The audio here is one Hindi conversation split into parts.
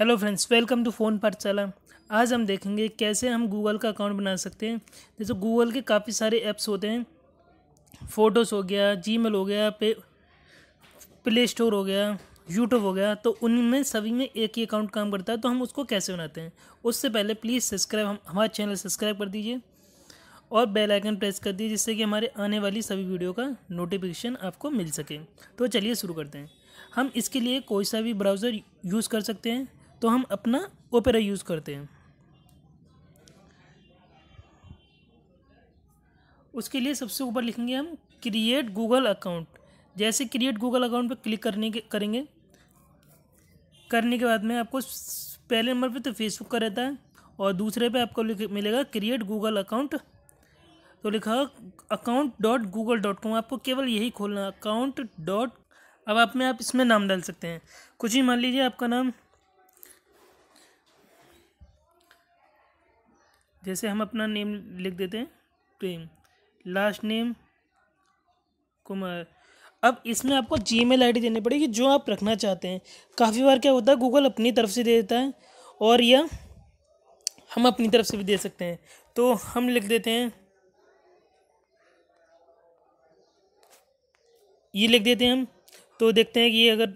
hello friends welcome to phone पर चला आज हम देखेंगे कैसे हम गूगल का अकाउंट बना सकते हैं जैसे गूगल के काफ़ी सारे ऐप्स होते हैं फ़ोटोज़ हो गया जी हो गया पे प्ले स्टोर हो गया यूट्यूब हो गया तो उनमें सभी में एक ही अकाउंट काम करता है तो हम उसको कैसे बनाते हैं उससे पहले प्लीज़ सब्सक्राइब हम हमारे चैनल सब्सक्राइब कर दीजिए और बेल आइकन प्रेस कर दीजिए जिससे कि हमारे आने वाली सभी वीडियो का नोटिफिकेशन आपको मिल सके तो चलिए शुरू करते हैं हम इसके लिए कोई सा भी ब्राउज़र यूज़ कर सकते हैं तो हम अपना ओपेरा यूज़ करते हैं उसके लिए सबसे ऊपर लिखेंगे हम क्रिएट गूगल अकाउंट जैसे क्रिएट गूगल अकाउंट पर क्लिक करने के करेंगे करने के बाद में आपको पहले नंबर पे तो फेसबुक का रहता है और दूसरे पे आपको मिलेगा क्रिएट गूगल अकाउंट तो लिखा account dot Google dot com आपको केवल यही खोलना अकाउंट डॉट अब आप में आप इसमें नाम डाल सकते हैं कुछ ही मान लीजिए आपका नाम जैसे हम अपना नेम लिख देते हैं प्रेम लास्ट नेम कुमार अब इसमें आपको जी मेल आई देनी पड़ेगी जो आप रखना चाहते हैं काफ़ी बार क्या होता है गूगल अपनी तरफ से दे देता है और या हम अपनी तरफ से भी दे सकते हैं तो हम लिख देते हैं ये लिख देते हैं हम तो देखते हैं कि ये अगर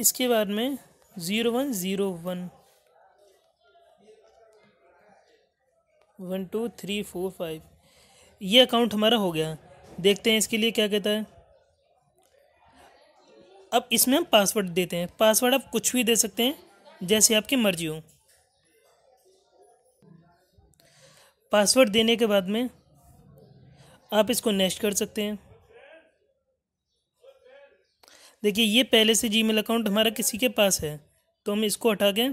इसके बाद में zero one zero one one two three four five ये अकाउंट हमारा हो गया देखते हैं इसके लिए क्या कहता है अब इसमें हम पासवर्ड देते हैं पासवर्ड आप कुछ भी दे सकते हैं जैसे आपकी मर्जी हो पासवर्ड देने के बाद में आप इसको नेक्स्ट कर सकते हैं देखिए ये पहले से जीमेल अकाउंट हमारा किसी के पास है तो हम इसको हटा के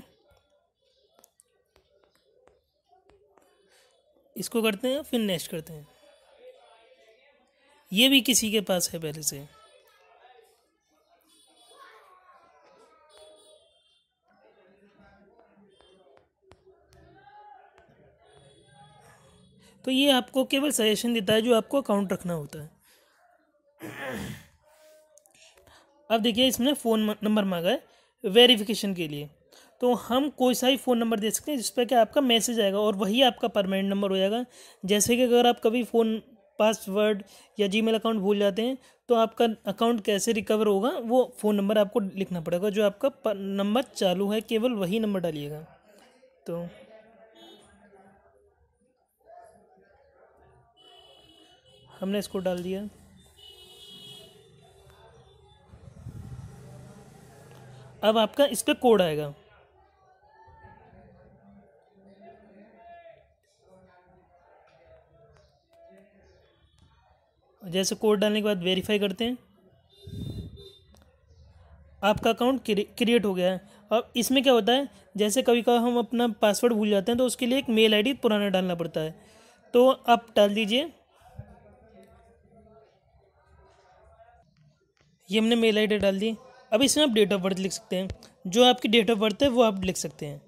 इसको करते हैं फिर नेक्स्ट करते हैं ये भी किसी के पास है पहले से तो ये आपको केवल सजेशन देता है जो आपको अकाउंट रखना होता है अब देखिए इसमें फ़ोन नंबर मांगा है वेरिफिकेशन के लिए तो हम कोई सा ही फ़ोन नंबर दे सकते हैं जिस पर कि आपका मैसेज आएगा और वही आपका परमानेंट नंबर हो जाएगा जैसे कि अगर आप कभी फ़ोन पासवर्ड या जीमेल अकाउंट भूल जाते हैं तो आपका अकाउंट कैसे रिकवर होगा वो फ़ोन नंबर आपको लिखना पड़ेगा जो आपका नंबर चालू है केवल वही नंबर डालिएगा तो हमने इसको डाल दिया अब आपका इस पर कोड आएगा जैसे कोड डालने के बाद वेरीफाई करते हैं आपका अकाउंट क्रिएट हो गया है अब इसमें क्या होता है जैसे कभी कभी हम अपना पासवर्ड भूल जाते हैं तो उसके लिए एक मेल आईडी पुराना डालना पड़ता है तो आप डाल दीजिए ये हमने मेल आईडी डाल दी अब इसमें आप डेट ऑफ बर्थ लिख सकते हैं जो आपकी डेट ऑफ बर्थ है वो आप लिख सकते हैं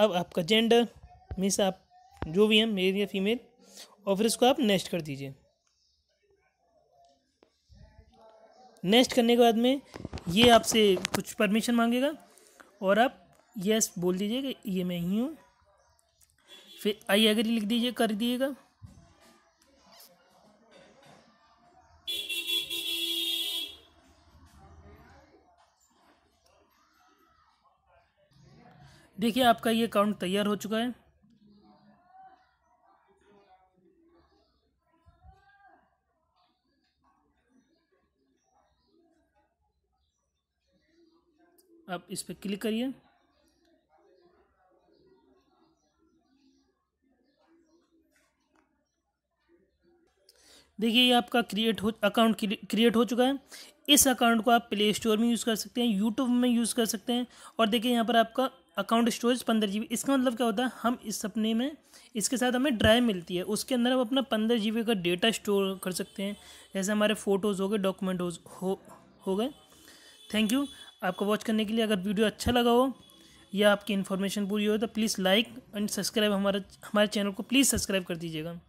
अब आपका जेंडर मिस आप जो भी हैं मेल या फीमेल और फिर इसको आप नेक्स्ट कर दीजिए नेक्स्ट करने के बाद में ये आपसे कुछ परमिशन मांगेगा और आप यस बोल दीजिए कि ये मैं ही हूँ फिर आई अगर लिख दीजिए कर दीजिएगा देखिए आपका ये अकाउंट तैयार हो चुका है आप इस पर क्लिक करिए देखिए ये आपका क्रिएट हो अकाउंट क्रिएट हो चुका है इस अकाउंट को आप प्ले स्टोर में यूज़ कर सकते हैं यूट्यूब में यूज़ कर सकते हैं और देखिए यहाँ पर आपका अकाउंट स्टोरेज पंद्रह जी इसका मतलब क्या होता है हम इस सपने में इसके साथ हमें ड्राइव मिलती है उसके अंदर हम अपना पंद्रह जी का डेटा स्टोर कर सकते हैं जैसे हमारे फ़ोटोज़ हो गए डॉक्यूमेंट हो हो गए थैंक यू आपको वॉच करने के लिए अगर वीडियो अच्छा लगा हो या आपकी इन्फॉर्मेशन पूरी हो तो प्लीज़ लाइक एंड सब्सक्राइब हमारा हमारे चैनल को प्लीज़ सब्सक्राइब कर दीजिएगा